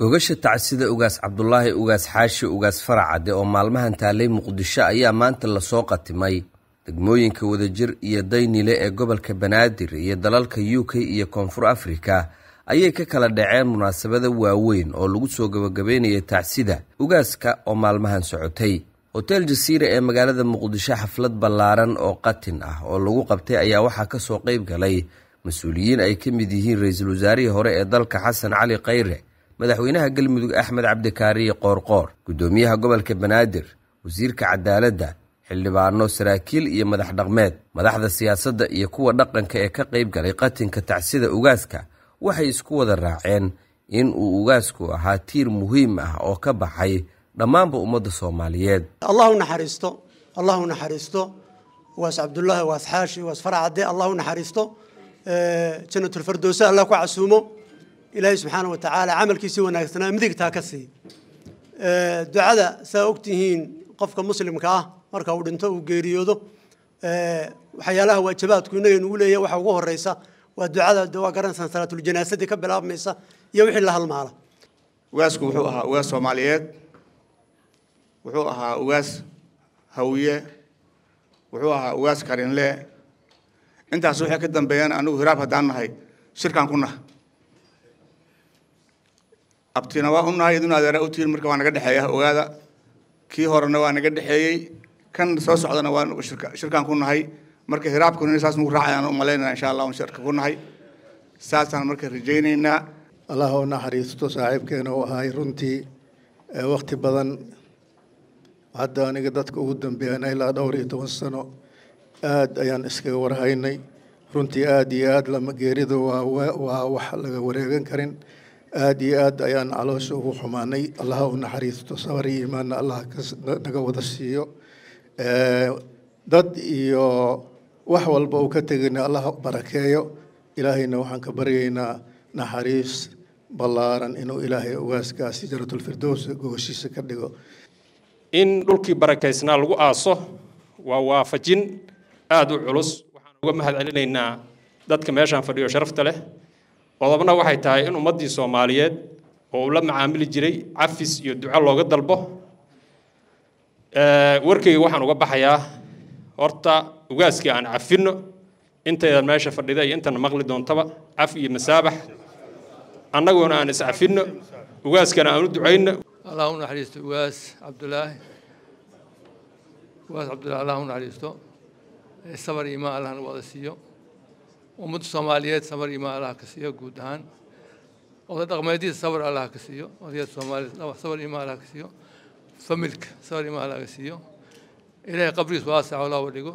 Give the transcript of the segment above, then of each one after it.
gogasha tacsida ugaas cabdulaahi ugaas xaashi ugaas faracade oo maalmahan taallay muqdisho ayaa maanta lasoo qatimay degmooyinka wadajir iyo daynile ee gobolka banaadir iyo dalalka u k iyo koonfur afrika ayay ka kala dhaceen munaasabada waaweyn oo lagu soo gabagabaynaya tacsida ugaaska oo maalmahan socotay hotel jasiira ee magaalada muqdisho xaflad ballaaran oo qatin ah oo lagu qabtay ayaa waxaa ka soo qayb galay mas-uuliyiin ay ka mid yihiin ra-iisul wasaarihii hore ee dalka xasan cali khayre madaxweynaha galmudug axmed cabdikaariye qoorqoor guddoomiyaha gobolka banaadir wasiirka cadaaladda xildhibaano saraakiil iyo madax dhaqmeed madaxda siyaasadda iyo kuwa dhaqanka ee ka qayb galay qatinka tacsida ugaaska waxay isku wada raaceen in uu ugaasku ahaa tiir muhiim ah oo ka baxay dhammaanba ummadda soomaaliyeed allahu naxariisto allahu naxariisto waas cabdullaahi waas xaashi waas faracadde allahu naxariisto eh, jannatulfardoosa allah ku casuumo ilaahay subxaana wa tacaala camalkiisii wanaagsanaa midigtaa ka sii ducada saa ogtihiin qofka muslimka ah marka uu dhinto uu geeriyoodo waxyaalaha waajibaadku inagaynugu leeyahay waxa ugu horeysa waa ducada de waa garanaysaa salaatuljanaasadi ka bilaabmaysa iyo wixii la halmaala ugaasku wuxuu ahaa ugaas soomaaliyeed wuxuu ahaa ugaas hawiye wuxuu ahaa ugaas karinle intaas waxay ka dambeeyaan anigu hiraab haddaan nahay shirkaan ku naha abtina waa unahay idun adeera utihin marka waa naga dhexeeya ogaada kii horena waa naga dhexeeyey kan soo socdana waa shirkaan ku nahay marka hiraabkuna saas nugu raacayaan umalaynana insha allah un shirka ku nahay saasaan marka rajaynaynaa allah u naxariisto saaxiibkeena u ahay runtii wakti badan hadda aniga dadka ugu dambeeyana ilaa dhowr iyo toban sano aada ayaan iskaga warhaynay runtii aada iyo aada lama geerida waa waa wax laga wareegan karin aada iyo aad ayaan caloosha ugu xumaanay allaha u naxariisto sabar iyo imaanna allaha kanaga wada siiyo dad iyo wax walba uu ka tegayna allaha barakeeyo ilaahayna waxaan ka baryaynaa naxariis ballaaran inuu ilaahay ugaaskaasi jaratulfirdows gogoshiisa ka dhigo in dhulkii barakaysnaa lagu aaso waa waafajin aada u culus waxaan uga mahadcelinaynaa dadka meeshaan fadhiyo sharafta leh qodobna waxay tahay in ummaddii soomaaliyeed oo uu la macaamili jiray cafis iyo duco looga dalbo warkayga waxaan uga baxayaa horta ugaaskii aan cafinno intaydan meesha fadhida iyo intana maqli doontaba caf iyo masaabax annaguna aan iscafinno ugaaskana aan u ducayno allah u naxariisto ugaas cabdulaahi ugaas cabdulaahi allah u sabar iyo imaan allahna wada siiyo ummadda soomaaliyeed sabar imaan allah ka siiyo guud ahaan oda dhaqmeediisa sabar allah ka siiyo odayada soomaaliyed sabar imaan allah ka siiyo familka sabar imaan allah ka siiyo ilaahay qabrigiis waasaco looba dhigo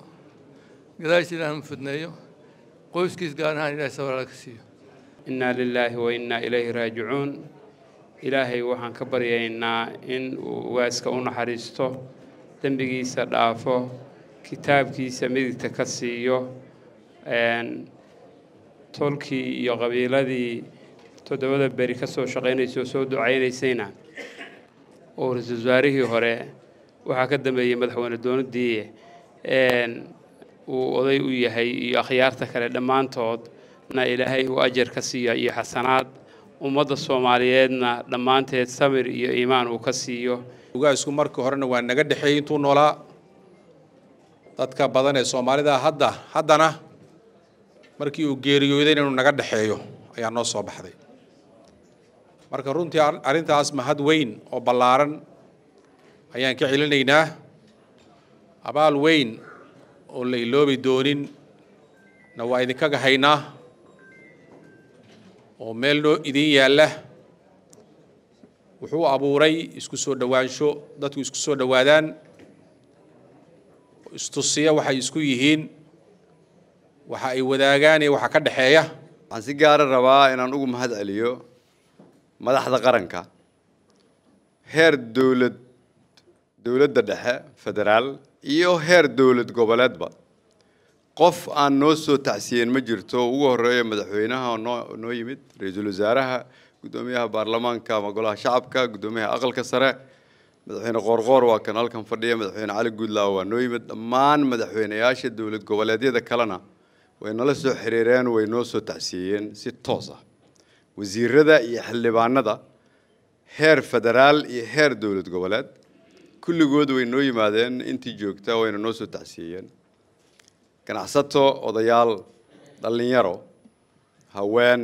gadaashiisa ilaah mafudneeyo qoyskiis gaar ahaan ilahay sabar allah ka siiyo innaa lilaahi wa innaa ilayhi raajicuun ilaahay waxaan ka baryaynaa in uu waaska u naxariisto dembigiisa dhaafo kitaabkiisa midigta ka siiyo toolkii iyo qabiiladii toddobada beri ka soo shaqaynaysay oo soo ducaynaysayna oo ra-iisul wasaarihii hore waxaa ka dambeeyey madaxweyne dowladdii uu oday u yahay iyo akhyaarta kale dhammaantood na ilaahay uu ajar ka siiya iyo xasanaad ummadda soomaaliyeedna dhammaanteed samir iyo iimaan uu ka siiyo ugaasku markii horena waa naga dhexeeyey intuu noolaa dadka badan ee soomaalida hadda haddana markii uu geeriyooday inuu naga dhexeeyo ayaa noo soo baxday marka runtii arrintaas mahad weyn oo ballaaran ayaan ka celinaynaa abaal weyn oo la iloobi doonin na waa idinkaga haynaa oo meel noo idin yaalla wuxuu abuuray isku soo dhowaansho dadku isku soo dhowaadaan istusiya waxay isku yihiin waxa ay wadaagaane waxa ka dhexeeya waxaan si gaara rabaa inaan ugu mahad celiyo madaxda qaranka heer dowlad dowladda dhexe federaal iyo heer dowlad goboleedba qof aan noo soo tacsiyen ma jirto ugu horeeya madaxweynaha noo noo yimid ra-iisul wasaaraha guddoomiyaha baarlamaanka ama golaha shacabka guddoomiyaha aqalka sare madaxweyne qoorqoor waa kan halkan fadhiya madaxweyne cali guudlaaw waa noo yimid dhammaan madaxweynayaasha dowlad goboleedyada kalena way nala soo xiriireen way noo soo tacsiiyeen si toos ah wasiirada iyo xildhibaanada heer federaal iyo heer dowlad goboleed kulligood way noo yimaadeen intii joogta wayna noo soo tacsiiyeen ganacsato odayaal dhallinyaro haween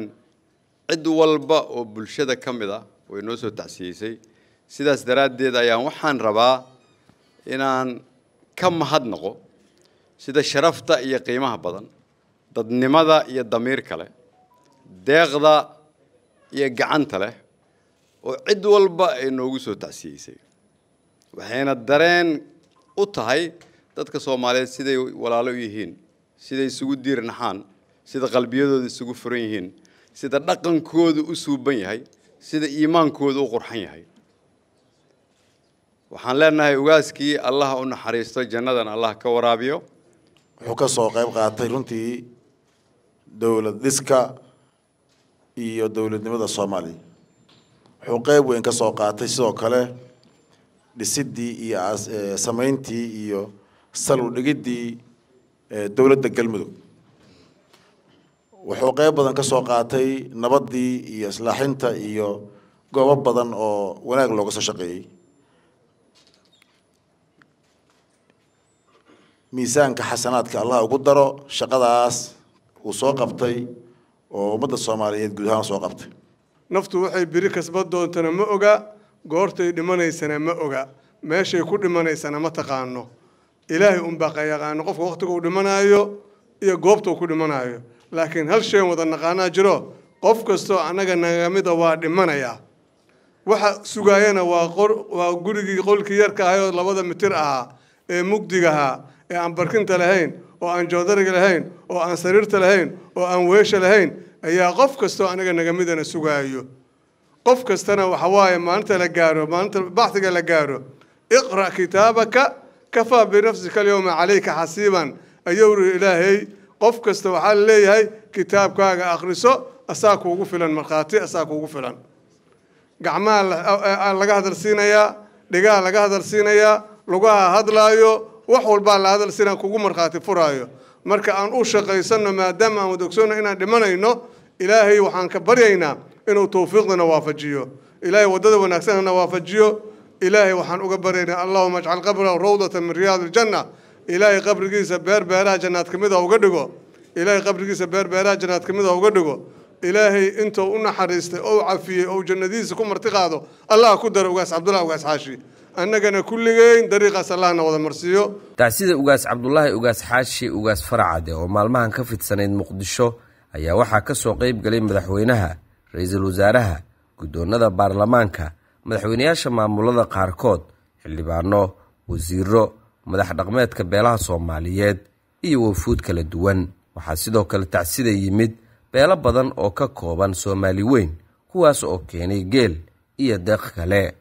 cid walba oo bulshada ka mid ah way noo soo tacsiyeysay sidaas daraaddeed ayaan waxaan rabaa inaan ka mahadnaqo sida sharafta iyo qiimaha badan dadnimada iyo damiirka leh deeqda iyo gacanta leh oo cid walba ay noogu soo tacsiyeysay waxayna dareen u tahay dadka soomaaliyeed siday walaalo u yihiin siday isugu diir naxaan sida qalbiyadooda isugu furan yihiin sida dhaqankooda u suuban yahay sida iimaankooda u qurxan yahay waxaan leenahay ugaaskii allah u naxariisto jannadan allah ka waraabiyo wuxuu ka soo qayb qaatay runtii dowlad dhiska iyo dowladnimada soomaaliya wuxuu qeyb weyn ka soo qaatay sidoo kale dhisidii iyo sameyntii iyo sal dhigiddii dowladda galmudug wuxuu qeyb badan ka soo qaatay nabaddii iyo islaaxinta iyo goobo badan oo wanaag looga soo shaqeeyey miisaanka xasanaadka allah ugu daro shaqadaas uu soo qabtay oo ummadda soomaaliyeed guud ahaan soo qabtay naftu waxay biri kasban doontana ma oga goortay dhimanaysana ma oga meeshay ku dhimanaysana ma taqaano ilaahay unbaaqa yaqaano qofka waqtiga uu dhimanaayo iyo goobta ku dhimanaayo laakiin hal sheen wada naqaanaa jiro qof kastoo annaga naga waa dhimanayaa waxa sugaayana waa waa gurigii qolkii yarka ahay oo labada mitir ahaa ee ahaa ee aan barkinta lahayn oo aan joodariga lahayn oo aan sariirta lahayn oo aan weesha lahayn ayaa qof kastoo anaga naga midana sugaayo qof kastana waxa waaye maalinta la gaaro maalinta baxiga la gaaro iqra' kitaabaka kafaa binafsika alyowma calayka xasiiban ayuu ri ilaahay qof kasta waxaa la leeyahay kitaabkaaga akhriso asaa kuugu filan markhaati asaa kuugu filan gacmaha eh, eh, laga hadal siinayaa dhigaha laga hadal siinayaa lugaha hadlaayo wax walbaa la hadal sidaan kugu markhaati furaayo marka aan u shaqaysanno maadaama aan wad ogsoonno inaan dhimanayno ilaahay waxaan ka baryaynaa inuu tawfiiqdana waafajiyo ilaahay waddada wanaagsanana waafajiyo ilaahay waxaan uga baryaynaa allahuma ajcal qabrahu rawdata min riyaadi iljanna ilaahay qabrigiisa beer beeraha jannaad ka mid a ah uga dhigo ilaahay qabrigiisa beer beeraha jannaad ka mid a ah uga dhigo ilaahay intuu u naxariistay ou cafiyey ou jannadiisa ku martiqaado allaha ku dara ugaas cabdullah ugaas xaashi annagana kulligeyn dariiqaas allahna wada marsiiyo tacsida ugaas cabdulaahi ugaas xaashi ugaas faracade oo maalmahan ka fidsanayd muqdisho ayaa waxaa ka soo qayb galay madaxweynaha ra-iisul wasaaraha guddoonnada baarlamaanka madaxweynayaasha maamulada qaarkood xildhibaano wasiiro madax dhaqmeedka beelaha soomaaliyeed iyo wafuud kala duwan waxaa sidoo kale tacsida yimid beelo badan oo ka kooban soomaali weyn kuwaas oo keenay geel iyo deeq kale